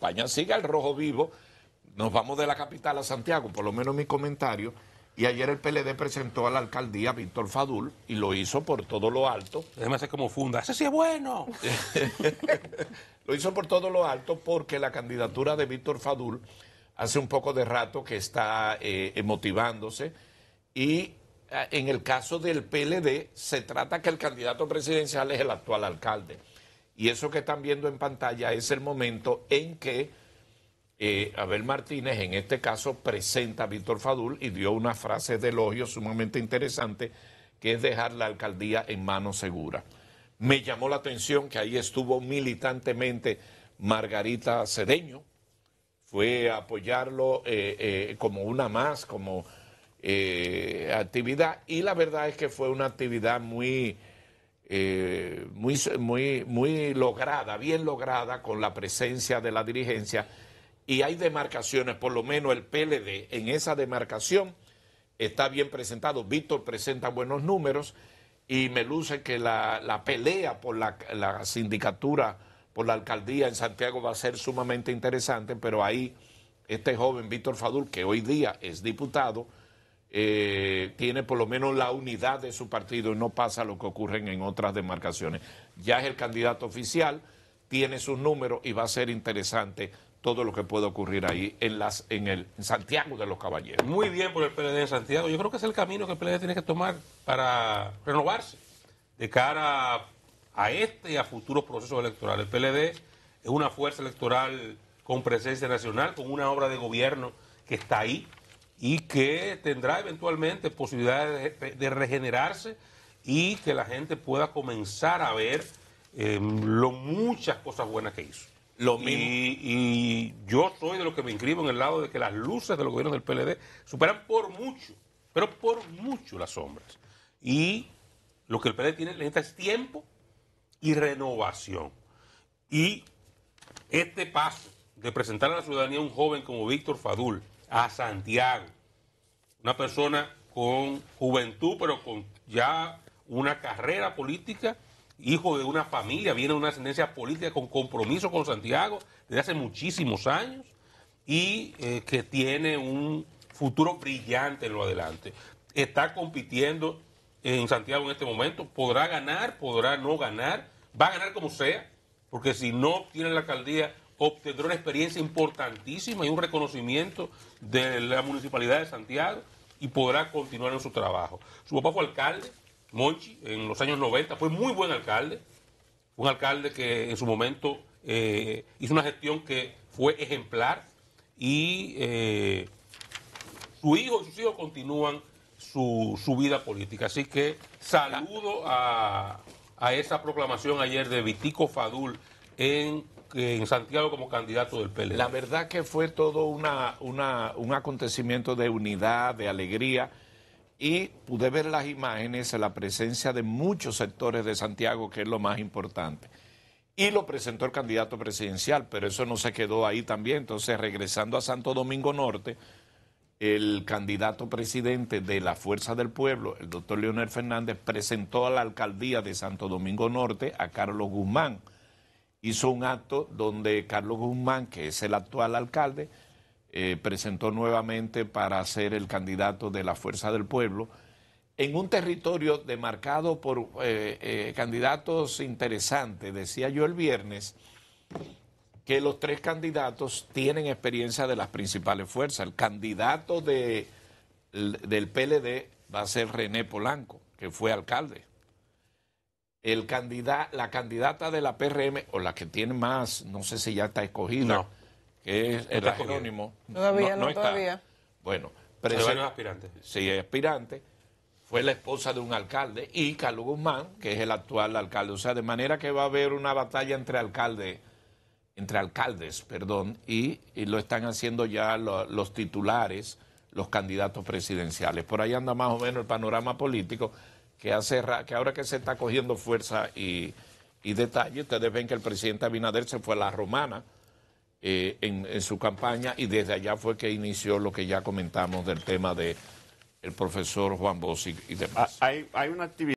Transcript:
España sigue el rojo vivo. Nos vamos de la capital a Santiago, por lo menos mi comentario. Y ayer el PLD presentó a la alcaldía Víctor Fadul y lo hizo por todo lo alto. Además es como funda, ese sí es bueno. lo hizo por todo lo alto porque la candidatura de Víctor Fadul hace un poco de rato que está eh, motivándose y ah, en el caso del PLD se trata que el candidato presidencial es el actual alcalde. Y eso que están viendo en pantalla es el momento en que eh, Abel Martínez, en este caso, presenta a Víctor Fadul y dio una frase de elogio sumamente interesante, que es dejar la alcaldía en manos seguras. Me llamó la atención que ahí estuvo militantemente Margarita Cedeño, fue a apoyarlo eh, eh, como una más, como actividad, y la verdad es que fue una actividad muy muy, muy, lograda, bien lograda con la presencia de la dirigencia y hay demarcaciones, por lo menos el PLD en esa demarcación está bien presentado. Víctor presenta buenos números y me luce que la, pelea por la, la, sindicatura, por la alcaldía en Santiago va a ser sumamente interesante, pero ahí este joven Víctor Fadul, que hoy día es diputado, eh, tiene por lo menos la unidad de su partido y no pasa lo que ocurre en otras demarcaciones. Ya es el candidato oficial, tiene sus números y va a ser interesante todo lo que pueda ocurrir ahí en las en el Santiago de los Caballeros. Muy bien por el PLD en Santiago. Yo creo que es el camino que el PLD tiene que tomar para renovarse de cara a este y a futuros procesos electorales. El PLD es una fuerza electoral con presencia nacional, con una obra de gobierno que está ahí, y que tendrá eventualmente posibilidades de, regenerarse y que la gente pueda comenzar a ver em, lo muchas cosas buenas que hizo. Lo Y, yo soy de los que me inscribo en el lado de que las luces de los gobiernos del PLD superan por mucho, pero por mucho las sombras. Y lo que el PLD tiene necesita es tiempo y renovación. Y este paso de presentar a la ciudadanía a un joven como Víctor Fadul, a Santiago. Una persona con juventud, pero con ya una carrera política, hijo de una familia, viene de una ascendencia política con compromiso con Santiago desde hace muchísimos años y eh, que tiene un futuro brillante en lo adelante. Está compitiendo en Santiago en este momento, podrá ganar, podrá no ganar, va a ganar como sea, porque si no tiene la alcaldía obtendrá una experiencia importantísima y un reconocimiento de la Municipalidad de Santiago y podrá continuar en su trabajo. Su papá fue alcalde, Monchi, en los años 90, fue muy buen alcalde, un alcalde que en su momento eh, hizo una gestión que fue ejemplar y eh, su hijo y sus hijos continúan su, vida política. Así que saludo a, a esa proclamación ayer de Vitico Fadul en en Santiago como candidato del PLD. La verdad que fue todo un acontecimiento de unidad, de alegría, y pude ver las imágenes, la presencia de muchos sectores de Santiago, que es lo más importante. Y lo presentó el candidato presidencial, pero eso no se quedó ahí también. Entonces, regresando a Santo Domingo Norte, el candidato presidente de la Fuerza del Pueblo, el doctor Leonel Fernández, presentó a la alcaldía de Santo Domingo Norte a Carlos Guzmán hizo un acto donde Carlos Guzmán, que es el actual alcalde, eh, presentó nuevamente para ser el candidato de la Fuerza del Pueblo, en un territorio demarcado por eh, eh, candidatos interesantes. Decía yo el viernes que los tres candidatos tienen experiencia de las principales fuerzas. El candidato de, del PLD va a ser René Polanco, que fue alcalde el candidato, la candidata de la PRM, o la que tiene más, no sé si ya está escogida, que es el acrónimo. Todavía, no, todavía. Bueno, presidente aspirante. Sí, aspirante. Fue la esposa de un alcalde y Carlos Guzmán, que es el actual alcalde. O sea, de manera que va a haber una batalla entre alcaldes, entre alcaldes, perdón, y, lo están haciendo ya los titulares, los candidatos presidenciales. Por ahí anda más o menos el panorama político que, que ahora que se está cogiendo fuerza y, detalle, ustedes ven que el presidente Abinader se fue a la romana eh, en, su campaña y desde allá fue que inició lo que ya comentamos del tema de profesor Juan Bosch y, demás. Ah, hay una actividad.